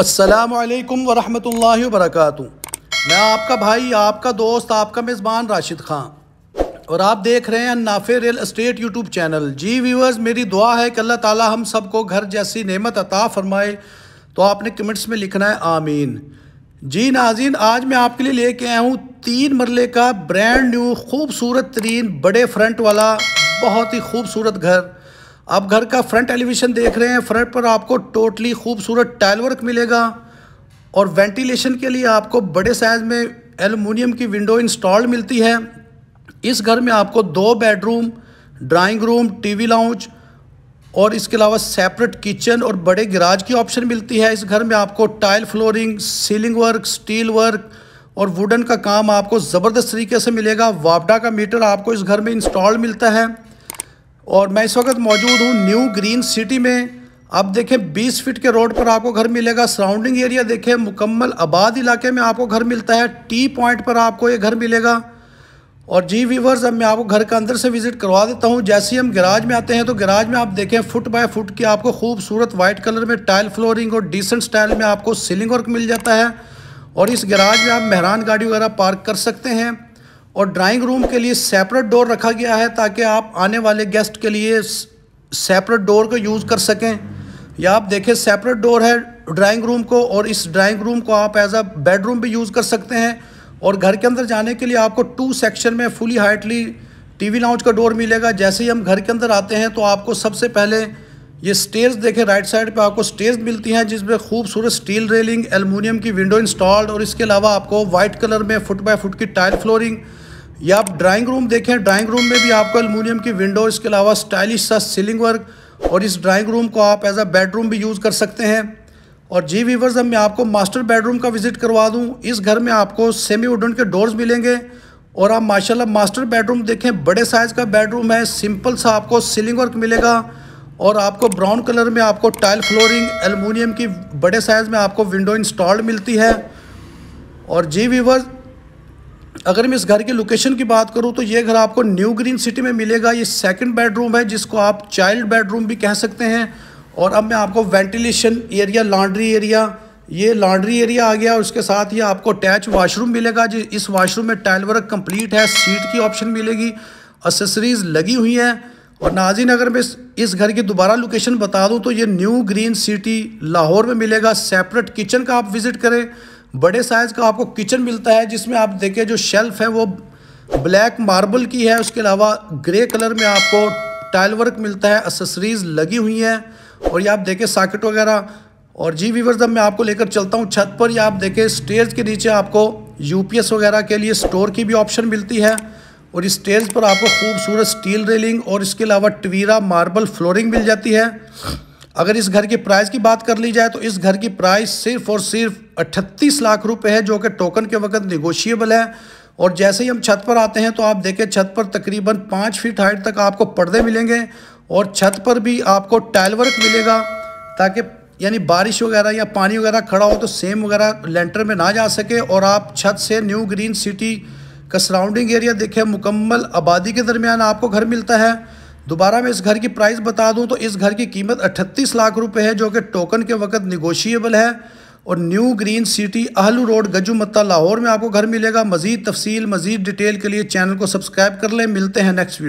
असलकम वरहमल वरक मैं आपका भाई आपका दोस्त आपका मेज़बान राशिद ख़ान और आप देख रहे हैं Nafay real estate YouTube channel जी व्यूअर्स मेरी दुआ है कि अल्लाह ताला हम सबको घर जैसी नेमत अता फरमाए तो आपने कमेंट्स में लिखना है आमीन जी नाजीन आज मैं आपके लिए लेके आया हूँ तीन मरले का ब्रांड न्यू खूबसूरत तरीन बड़े फ्रंट वाला बहुत ही खूबसूरत घर आप घर का फ्रंट एलिवेशन देख रहे हैं फ्रंट पर आपको टोटली खूबसूरत टाइल वर्क मिलेगा और वेंटिलेशन के लिए आपको बड़े साइज़ में एलुमिनियम की विंडो इंस्टॉल मिलती है इस घर में आपको दो bedroom drawing room TV lounge और इसके अलावा सेपरेट किचन और बड़े गराज की ऑप्शन मिलती है इस घर में आपको tile flooring ceiling work steel work और वुडन का काम आपको ज़बरदस्त तरीके से मिलेगा वापडा का मीटर आपको इस घर में इंस्टॉल मिलता है और मैं इस वक्त मौजूद हूँ न्यू ग्रीन सिटी में आप देखें 20 फीट के रोड पर आपको घर मिलेगा सराउंडिंग एरिया देखें मुकम्मल आबाद इलाके में आपको घर मिलता है टी पॉइंट पर आपको ये घर मिलेगा और जी वीवर्स अब मैं आपको घर के अंदर से विज़िट करवा देता हूँ जैसे ही हम गराज में आते हैं तो गराज में आप देखें फुट बाय फुट की आपको खूबसूरत वाइट कलर में टाइल फ्लोरिंग और डिसेंट स्टाइल में आपको सीलिंग वर्क मिल जाता है और इस गराज में आप मेहरान गाड़ी वगैरह पार्क कर सकते हैं और ड्राइंग रूम के लिए सेपरेट डोर रखा गया है ताकि आप आने वाले गेस्ट के लिए सेपरेट डोर का यूज़ कर सकें या आप देखें सेपरेट डोर है ड्राइंग रूम को और इस ड्राइंग रूम को आप एज अ बेडरूम भी यूज़ कर सकते हैं और घर के अंदर जाने के लिए आपको टू सेक्शन में फुली हाइटली टीवी लाउंज का डोर मिलेगा जैसे ही हम घर के अंदर आते हैं तो आपको सबसे पहले ये स्टेज देखें राइट साइड पे आपको स्टेज मिलती हैं जिसमें खूबसूरत स्टील रेलिंग एलमिनियम की विंडो इंस्टॉल्ड और इसके अलावा आपको वाइट कलर में फुट बाय फुट की टाइल फ्लोरिंग या आप ड्राइंग रूम देखें ड्राइंग रूम में भी आपको एलमिनियम की विंडो इसके अलावा स्टाइलिश सा सीलिंग वर्क और इस ड्राइंग रूम को आप एज अ बेडरूम भी यूज़ कर सकते हैं और जी वीवर्स अब मैं आपको मास्टर बेडरूम का विज़िट करवा दूँ इस घर में आपको सेमी वुडन के डोर्स मिलेंगे और आप माशाल्लाह मास्टर बेडरूम देखें बड़े साइज़ का बेडरूम है सिंपल सा आपको सीलिंग वर्क मिलेगा और आपको ब्राउन कलर में आपको टाइल फ्लोरिंग एलमिनियम की बड़े साइज़ में आपको विंडो इंस्टॉल्ड मिलती है और जी वीवर अगर मैं इस घर की लोकेशन की बात करूं तो ये घर आपको न्यू ग्रीन सिटी में मिलेगा ये सेकंड बेडरूम है जिसको आप चाइल्ड बेडरूम भी कह सकते हैं और अब मैं आपको वेंटिलेशन एरिया लॉन्ड्री एरिया ये लॉन्ड्री एरिया आ गया उसके साथ ही आपको अटैच वाशरूम मिलेगा जी इस वाशरूम में टाइल वर्क कम्प्लीट है सीट की ऑप्शन मिलेगी असेसरीज लगी हुई हैं और नाजीन अगर मैं इस घर की दोबारा लोकेशन बता दूं तो ये न्यू ग्रीन सिटी लाहौर में मिलेगा सेपरेट किचन का आप विज़िट करें बड़े साइज़ का आपको किचन मिलता है जिसमें आप देखें जो शेल्फ़ है वो ब्लैक मार्बल की है उसके अलावा ग्रे कलर में आपको टाइल वर्क मिलता है एसेसरीज लगी हुई हैं और ये आप देखें साकेट वगैरह और जी वीवर जब मैं आपको लेकर चलता हूँ छत पर या आप देखें स्टेज के नीचे आपको यूपीएस वगैरह के लिए स्टोर की भी ऑप्शन मिलती है और इस स्टेज पर आपको खूबसूरत स्टील रेलिंग और इसके अलावा टवीरा मार्बल फ्लोरिंग मिल जाती है अगर इस घर के प्राइस की बात कर ली जाए तो इस घर की प्राइस सिर्फ और सिर्फ अट्ठतीस लाख रुपए है जो कि टोकन के वक्त निगोशिएबल है और जैसे ही हम छत पर आते हैं तो आप देखें छत पर तकरीबन पाँच फीट हाइट तक आपको पर्दे मिलेंगे और छत पर भी आपको टाइल वर्क मिलेगा ताकि यानी बारिश वगैरह या पानी वगैरह खड़ा हो तो सेम वगैरह लेंटर में ना जा सके और आप छत से न्यू ग्रीन सिटी का सराउंडिंग एरिया देखें मुकम्मल आबादी के दरमियान आपको घर मिलता है दोबारा मैं इस घर की प्राइस बता दूं तो इस घर की कीमत 38 लाख रुपए है जो कि टोकन के वक्त निगोशिएबल है और New Green City Ahlu road Gajumatta Lahore में आपको घर मिलेगा मजीद तफसील मजीद डिटेल के लिए चैनल को सब्सक्राइब कर लें मिलते हैं नेक्स्ट वीडियो